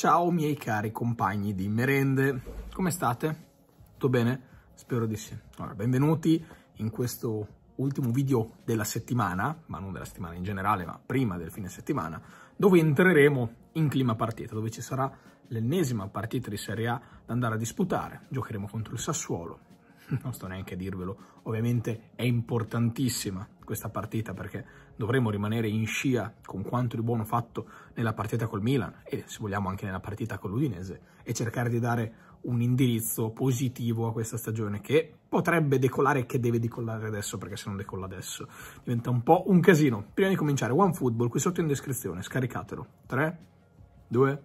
Ciao miei cari compagni di merende, come state? Tutto bene? Spero di sì. Allora, benvenuti in questo ultimo video della settimana, ma non della settimana in generale, ma prima del fine settimana, dove entreremo in clima partita, dove ci sarà l'ennesima partita di Serie A da andare a disputare. Giocheremo contro il Sassuolo, non sto neanche a dirvelo, ovviamente è importantissima questa partita perché dovremo rimanere in scia con quanto di buono fatto nella partita col Milan e se vogliamo anche nella partita con l'Udinese e cercare di dare un indirizzo positivo a questa stagione che potrebbe decollare e che deve decollare adesso perché se non decolla adesso diventa un po' un casino. Prima di cominciare, OneFootball qui sotto in descrizione, scaricatelo. 3, 2,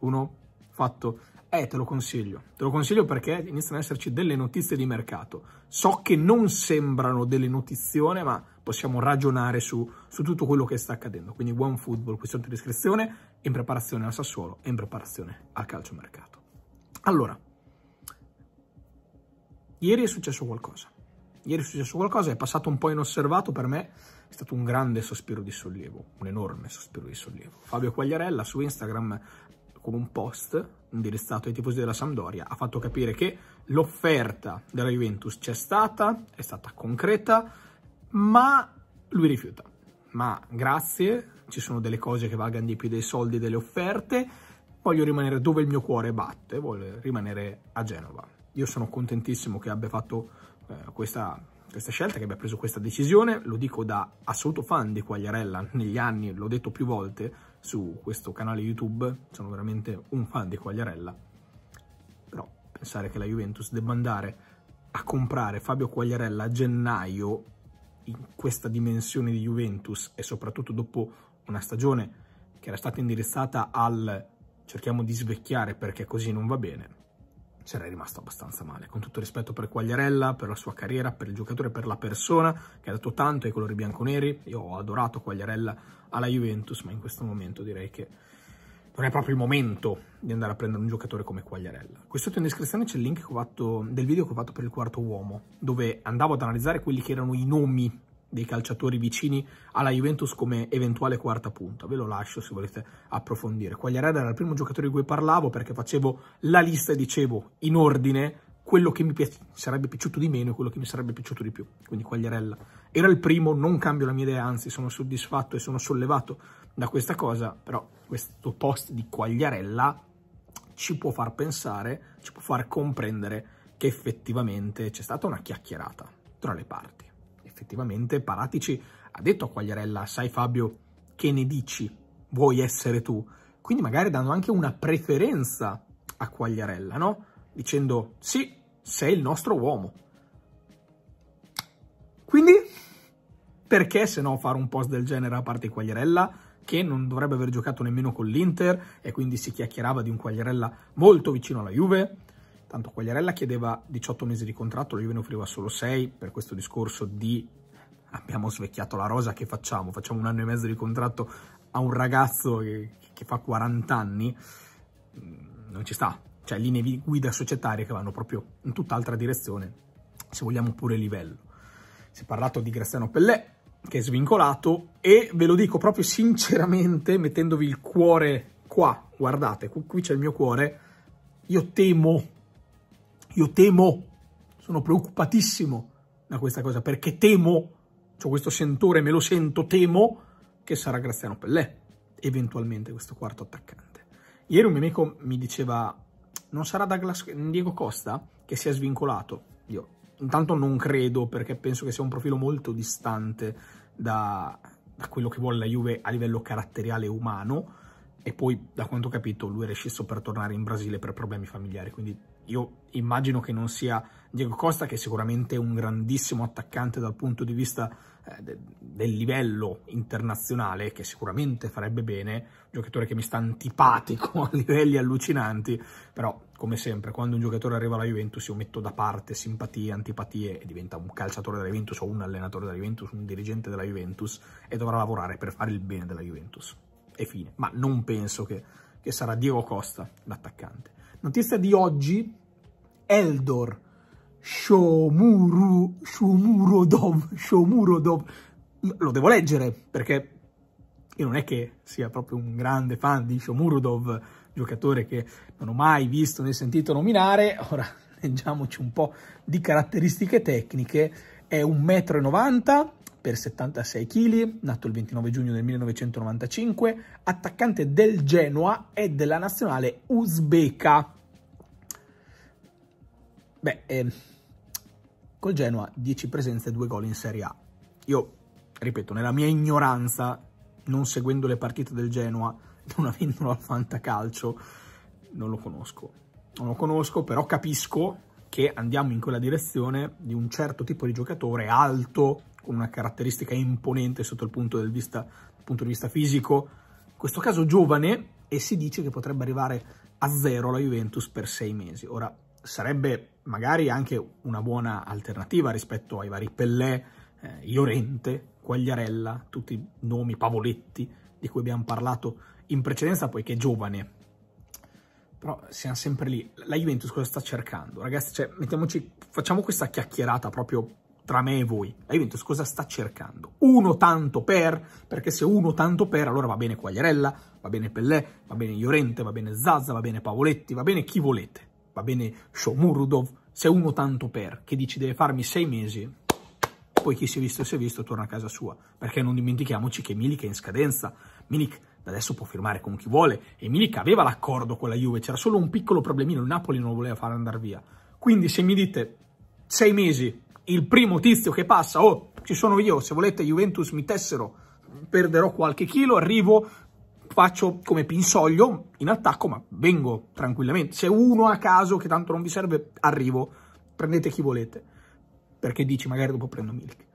1, fatto. Eh, te lo consiglio. Te lo consiglio perché iniziano ad esserci delle notizie di mercato. So che non sembrano delle notizie, ma possiamo ragionare su, su tutto quello che sta accadendo. Quindi One football, qui sotto di discrezione, in preparazione al Sassuolo e in preparazione al calciomercato. Allora, ieri è successo qualcosa. Ieri è successo qualcosa, è passato un po' inosservato per me, è stato un grande sospiro di sollievo, un enorme sospiro di sollievo. Fabio Quagliarella su Instagram con un post indirizzato ai tifosi della Sampdoria, ha fatto capire che l'offerta della Juventus c'è stata, è stata concreta, ma lui rifiuta. Ma grazie, ci sono delle cose che valgono di più dei soldi delle offerte, voglio rimanere dove il mio cuore batte, voglio rimanere a Genova. Io sono contentissimo che abbia fatto eh, questa questa scelta, che abbia preso questa decisione, lo dico da assoluto fan di Quagliarella negli anni, l'ho detto più volte su questo canale YouTube, sono veramente un fan di Quagliarella, però pensare che la Juventus debba andare a comprare Fabio Quagliarella a gennaio in questa dimensione di Juventus e soprattutto dopo una stagione che era stata indirizzata al cerchiamo di svecchiare perché così non va bene, sarei rimasto abbastanza male. Con tutto rispetto per Quagliarella, per la sua carriera, per il giocatore, per la persona che ha dato tanto ai colori bianconeri. Io ho adorato Quagliarella alla Juventus, ma in questo momento direi che non è proprio il momento di andare a prendere un giocatore come Quagliarella. Qui sotto in descrizione c'è il link fatto, del video che ho fatto per il quarto uomo, dove andavo ad analizzare quelli che erano i nomi dei calciatori vicini alla Juventus come eventuale quarta punta. Ve lo lascio se volete approfondire. Quagliarella era il primo giocatore di cui parlavo perché facevo la lista e dicevo in ordine quello che mi sarebbe piaciuto di meno e quello che mi sarebbe piaciuto di più. Quindi Quagliarella era il primo, non cambio la mia idea, anzi sono soddisfatto e sono sollevato da questa cosa, però questo post di Quagliarella ci può far pensare, ci può far comprendere che effettivamente c'è stata una chiacchierata tra le parti effettivamente Paratici ha detto a Quagliarella, sai Fabio, che ne dici? Vuoi essere tu? Quindi magari danno anche una preferenza a Quagliarella, no? Dicendo, sì, sei il nostro uomo. Quindi, perché se no fare un post del genere a parte Quagliarella, che non dovrebbe aver giocato nemmeno con l'Inter, e quindi si chiacchierava di un Quagliarella molto vicino alla Juve, Tanto Quagliarella chiedeva 18 mesi di contratto, la Juve ne offriva solo 6 per questo discorso di abbiamo svecchiato la rosa, che facciamo? Facciamo un anno e mezzo di contratto a un ragazzo che, che fa 40 anni? Mm, non ci sta. Cioè linee guida societarie che vanno proprio in tutt'altra direzione, se vogliamo pure livello. Si è parlato di Graziano Pellè, che è svincolato, e ve lo dico proprio sinceramente, mettendovi il cuore qua, guardate, qui c'è il mio cuore, io temo io temo, sono preoccupatissimo da questa cosa, perché temo, ho questo sentore, me lo sento, temo che sarà Graziano Pellè, eventualmente questo quarto attaccante. Ieri un mio amico mi diceva, non sarà Douglas, Diego Costa che si è svincolato? Io intanto non credo, perché penso che sia un profilo molto distante da, da quello che vuole la Juve a livello caratteriale umano, e poi da quanto ho capito lui è rescisso per tornare in Brasile per problemi familiari, quindi io immagino che non sia Diego Costa, che è sicuramente un grandissimo attaccante dal punto di vista eh, de del livello internazionale, che sicuramente farebbe bene, un giocatore che mi sta antipatico a livelli allucinanti, però come sempre, quando un giocatore arriva alla Juventus io metto da parte simpatie, antipatie e diventa un calciatore della Juventus o un allenatore della Juventus, un dirigente della Juventus e dovrà lavorare per fare il bene della Juventus. E fine. Ma non penso che, che sarà Diego Costa l'attaccante. Notizia di oggi, Eldor Shomuru, Shomurodov, Shomurodov, lo devo leggere perché io non è che sia proprio un grande fan di Shomurodov, giocatore che non ho mai visto né sentito nominare, ora leggiamoci un po' di caratteristiche tecniche, è 1,90 m, per 76 kg, nato il 29 giugno del 1995, attaccante del Genoa e della nazionale uzbeka. Beh, eh, col Genoa 10 presenze e 2 gol in Serie A. Io, ripeto, nella mia ignoranza, non seguendo le partite del Genoa, non avendolo al fantacalcio, non lo conosco. Non lo conosco, però capisco che andiamo in quella direzione di un certo tipo di giocatore alto, con una caratteristica imponente sotto il punto di vista, punto di vista fisico, in questo caso giovane, e si dice che potrebbe arrivare a zero la Juventus per sei mesi. Ora, sarebbe magari anche una buona alternativa rispetto ai vari Pellè, eh, Iorente, Quagliarella, tutti i nomi, Pavoletti, di cui abbiamo parlato in precedenza, poiché è giovane. Però siamo sempre lì. La Juventus cosa sta cercando? Ragazzi, cioè, mettiamoci, facciamo questa chiacchierata proprio tra me e voi. La Juventus cosa sta cercando? Uno tanto per, perché se uno tanto per, allora va bene Quagliarella, va bene Pellè, va bene Llorente, va bene Zazza, va bene Pavoletti, va bene chi volete, va bene Shomurudov, se uno tanto per, che dici deve farmi sei mesi, poi chi si è visto si è visto torna a casa sua, perché non dimentichiamoci che Milik è in scadenza, Milik adesso può firmare con chi vuole e Milik aveva l'accordo con la Juve, c'era solo un piccolo problemino, il Napoli non lo voleva far andare via. Quindi se mi dite sei mesi il primo tizio che passa, oh, ci sono io, se volete Juventus mi tessero, perderò qualche chilo, arrivo, faccio come pinsoglio in attacco, ma vengo tranquillamente. Se uno a caso che tanto non vi serve, arrivo, prendete chi volete, perché dici magari dopo prendo Milik.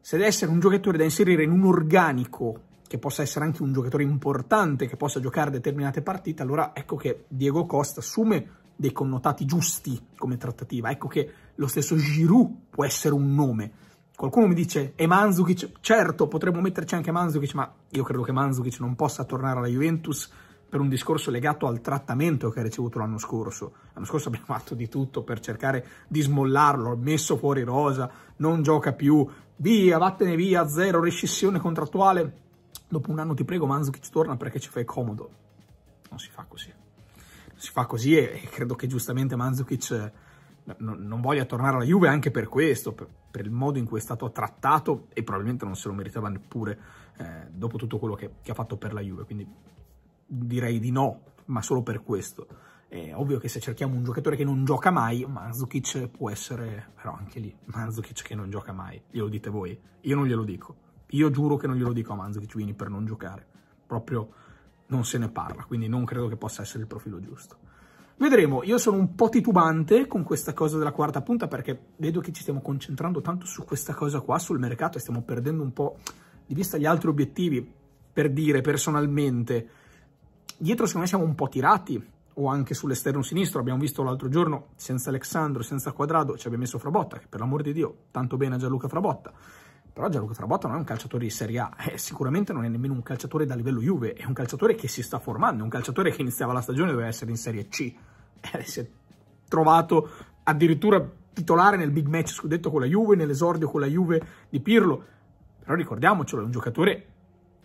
Se deve essere un giocatore da inserire in un organico, che possa essere anche un giocatore importante, che possa giocare determinate partite, allora ecco che Diego Costa assume dei connotati giusti come trattativa. Ecco che lo stesso Giroud può essere un nome. Qualcuno mi dice, e Manzukic? Certo, potremmo metterci anche Manzukic, ma io credo che Manzukic non possa tornare alla Juventus per un discorso legato al trattamento che ha ricevuto l'anno scorso. L'anno scorso abbiamo fatto di tutto per cercare di smollarlo, messo fuori rosa, non gioca più, via, vattene via, zero, rescissione contrattuale. Dopo un anno ti prego Manzukic torna perché ci fai comodo. Non si fa così si fa così e, e credo che giustamente Manzukic eh, non voglia tornare alla Juve anche per questo, per, per, il modo in cui è stato trattato e probabilmente non se lo meritava neppure eh, dopo tutto quello che, che, ha fatto per la Juve, quindi direi di no, ma solo per questo. È ovvio che se cerchiamo un giocatore che non gioca mai, Manzukic può essere, però anche lì, Manzukic che non gioca mai, glielo dite voi, io non glielo dico, io giuro che non glielo dico a Manzukic, vieni per non giocare, proprio non se ne parla, quindi non credo che possa essere il profilo giusto. Vedremo, io sono un po' titubante con questa cosa della quarta punta perché vedo che ci stiamo concentrando tanto su questa cosa qua, sul mercato, e stiamo perdendo un po' di vista gli altri obiettivi, per dire personalmente. Dietro secondo me siamo un po' tirati, o anche sull'esterno sinistro, abbiamo visto l'altro giorno, senza Alexandro, senza Quadrado, ci abbiamo messo Frabotta, che per l'amor di Dio, tanto bene a Gianluca Frabotta però Gianluca Trabotta non è un calciatore di Serie A, eh, sicuramente non è nemmeno un calciatore da livello Juve, è un calciatore che si sta formando, è un calciatore che iniziava la stagione e doveva essere in Serie C. Eh, si è trovato addirittura titolare nel big match scudetto con la Juve, nell'esordio con la Juve di Pirlo. Però ricordiamocelo, è un giocatore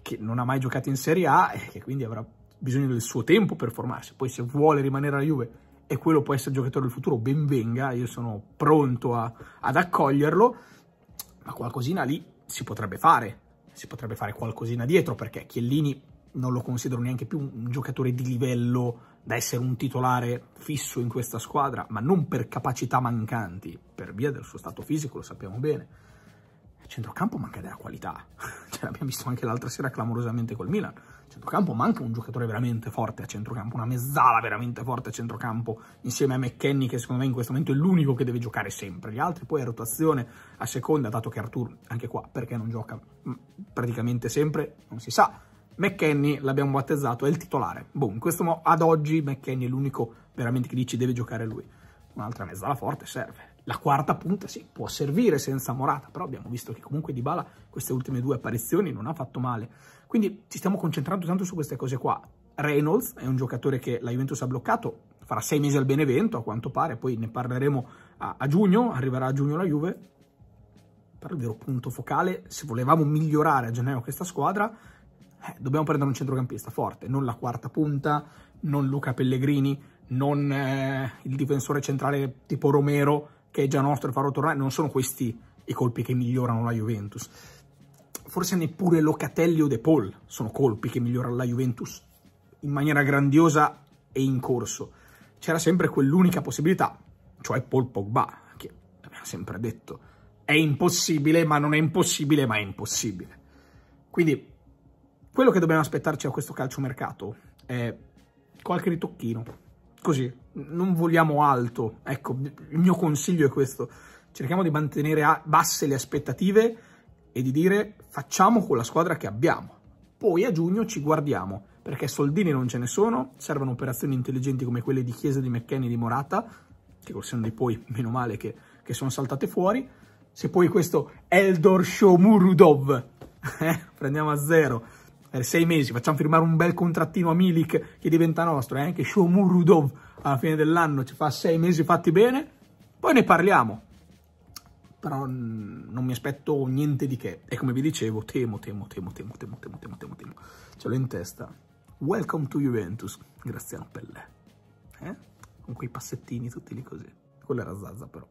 che non ha mai giocato in Serie A e che quindi avrà bisogno del suo tempo per formarsi. Poi se vuole rimanere alla Juve e quello può essere il giocatore del futuro, ben venga, io sono pronto a, ad accoglierlo ma qualcosina lì si potrebbe fare, si potrebbe fare qualcosina dietro perché Chiellini non lo considero neanche più un giocatore di livello da essere un titolare fisso in questa squadra, ma non per capacità mancanti, per via del suo stato fisico, lo sappiamo bene il centrocampo manca della qualità. Ce cioè, l'abbiamo visto anche l'altra sera clamorosamente col Milan. Il centrocampo manca un giocatore veramente forte a centrocampo, una mezzala veramente forte a centrocampo, insieme a McKenny, che secondo me in questo momento è l'unico che deve giocare sempre. Gli altri poi a rotazione, a seconda, dato che Artur, anche qua, perché non gioca mm, praticamente sempre, non si sa. McKenny l'abbiamo battezzato, è il titolare. Boh, in questo modo, ad oggi McKenny è l'unico veramente che dici deve giocare lui un'altra mezzala forte serve. La quarta punta sì, può servire senza Morata, però abbiamo visto che comunque Dybala queste ultime due apparizioni non ha fatto male. Quindi ci stiamo concentrando tanto su queste cose qua. Reynolds è un giocatore che la Juventus ha bloccato, farà sei mesi al Benevento a quanto pare, poi ne parleremo a, a giugno, arriverà a giugno la Juve. Per il vero punto focale, se volevamo migliorare a gennaio questa squadra, eh, dobbiamo prendere un centrocampista forte, non la quarta punta, non Luca Pellegrini, non eh, il difensore centrale tipo Romero che è già nostro e farlo tornare, non sono questi i colpi che migliorano la Juventus. Forse neppure Locatelli o De Paul sono colpi che migliorano la Juventus in maniera grandiosa e in corso. C'era sempre quell'unica possibilità, cioè Paul Pogba, che abbiamo sempre detto è impossibile, ma non è impossibile, ma è impossibile. Quindi quello che dobbiamo aspettarci a questo calciomercato è qualche ritocchino, così, non vogliamo alto. Ecco, il mio consiglio è questo. Cerchiamo di mantenere basse le aspettative e di dire facciamo con la squadra che abbiamo. Poi a giugno ci guardiamo, perché soldini non ce ne sono, servono operazioni intelligenti come quelle di Chiesa, di McKenny, di Morata, che sono dei poi, meno male, che, che sono saltate fuori. Se poi questo Eldor Shomurudov, eh, prendiamo a zero, per eh, sei mesi, facciamo firmare un bel contrattino a Milik che diventa nostro, e eh? anche Shomurudov alla fine dell'anno ci fa sei mesi fatti bene, poi ne parliamo. Però non mi aspetto niente di che. E come vi dicevo, temo, temo, temo, temo, temo, temo, temo, temo, temo. Ce l'ho in testa. Welcome to Juventus, Graziano Pellè. Eh? Con quei passettini tutti lì così. Quella era Zazza però.